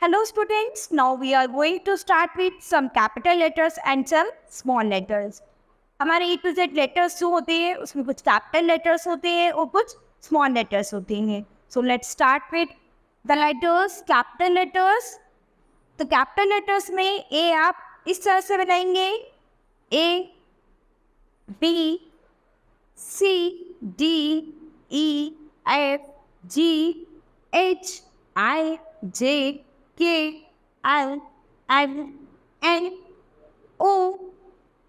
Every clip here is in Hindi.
Hello students, now we are going to start with some capital letters and some small letters. हमारे ए टू जेड लेटर्स जो होते हैं उसमें कुछ कैपिटल लेटर्स होते हैं और कुछ स्मॉल लेटर्स होते हैं so let's start with the letters capital letters तो कैपिटल लेटर्स में ए आप इस तरह से बनाएंगे A B C D E F G H I J K L N N O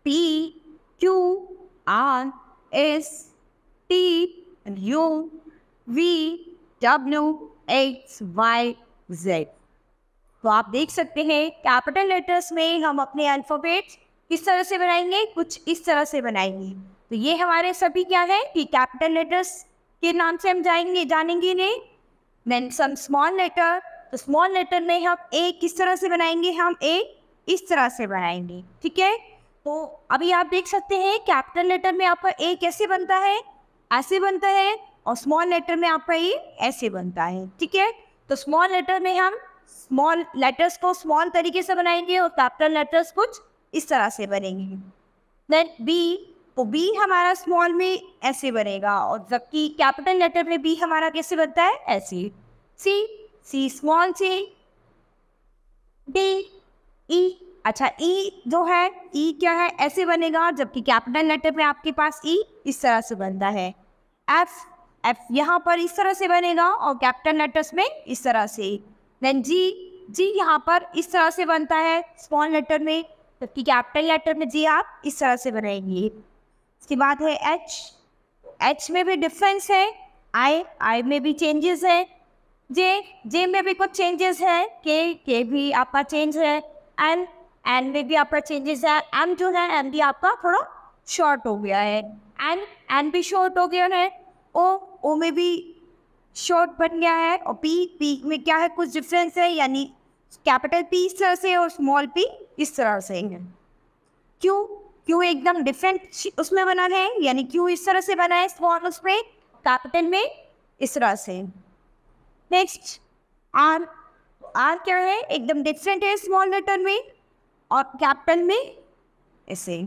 P Q R S T U V W X Y Z तो आप देख सकते हैं कैपिटल लेटर्स में हम अपने अल्फ़ाबेट्स किस तरह से बनाएंगे कुछ इस तरह से बनाएंगे तो ये हमारे सभी क्या है कि कैपिटल लेटर्स के नाम से हम जाएंगे जानेंगे नहीं देन सम स्मॉल लेटर तो स्मॉल लेटर में हम ए किस तरह से बनाएंगे हम ए इस तरह से बनाएंगे ठीक है तो अभी आप देख सकते हैं कैपिटल लेटर में आपका ए कैसे बनता है ऐसे बनता है और स्मॉल लेटर में आपका ए ऐसे बनता है ठीक है तो स्मॉल लेटर में हम स्मॉल लेटर्स को स्मॉल तरीके से बनाएंगे और कैपिटल लेटर्स कुछ इस तरह से बनेंगे देन बी तो बी हमारा स्मॉल में ऐसे बनेगा और जबकि कैपिटल लेटर में बी हमारा कैसे बनता है ऐसे सी सी स्मॉल सी डी ई अच्छा ई e जो है ई e क्या है ऐसे बनेगा जबकि कैपिटल लेटर में आपके पास ई e इस तरह से बनता है एफ एफ यहाँ पर इस तरह से बनेगा और कैपिटल लेटर्स में इस तरह से देन जी जी यहाँ पर इस तरह से बनता है स्मॉल लेटर में जबकि कैपिटल लेटर में जी आप इस तरह से बनाएंगे इसके बाद है एच एच में भी डिफरेंस है आई आई में भी चेंजेस है जे जे में भी कुछ चेंजेस है के के भी आपका चेंज है एंड एन में भी आपका चेंजेस है एम जो है एम भी आपका थोड़ा शॉर्ट हो गया है एंड एन भी शॉर्ट हो गया है ओ ओ में भी शॉर्ट बन गया है और पी पी में क्या है कुछ डिफरेंस है यानी कैपिटल पी इस तरह से और स्मॉल पी इस तरह से है क्यों क्यों एकदम डिफरेंट उसमें बना है यानी क्यों इस तरह से बना है स्मॉल उसमें कैपिटल में इस तरह से नेक्स्ट आर आर क्या है एकदम डिफरेंट है स्मॉल लेटर में और कैपिटल में ऐसे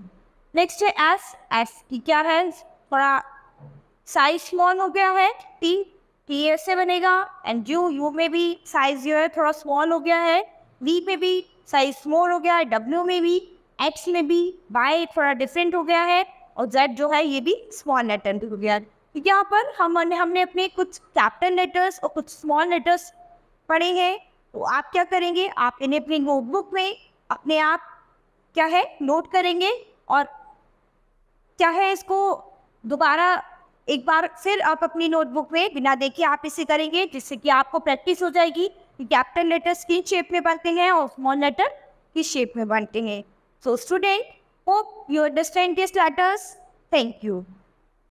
नेक्स्ट है एस एस की क्या है थोड़ा साइज स्मॉल हो गया है टी टी ऐसे बनेगा एंड यू यू में भी साइज जो है थोड़ा स्मॉल हो गया है वी में भी साइज स्मॉल हो गया है डब्ल्यू में भी एक्स में भी वाई थोड़ा डिफरेंट हो गया है और जेड जो है ये भी स्मॉल लेटर हो गया है यहाँ पर हमने हमने अपने कुछ कैप्टन लेटर्स और कुछ स्मॉल लेटर्स पढ़े हैं तो आप क्या करेंगे आप इन्हें अपनी नोटबुक में अपने आप क्या है नोट करेंगे और क्या है इसको दोबारा एक बार फिर आप अपनी नोटबुक में बिना देखे आप इसे करेंगे जिससे कि आपको प्रैक्टिस हो जाएगी कि कैप्टन लेटर्स किन शेप में बनते हैं और स्मॉल लेटर किस शेप में बनते हैं so student hope you understand this letters thank you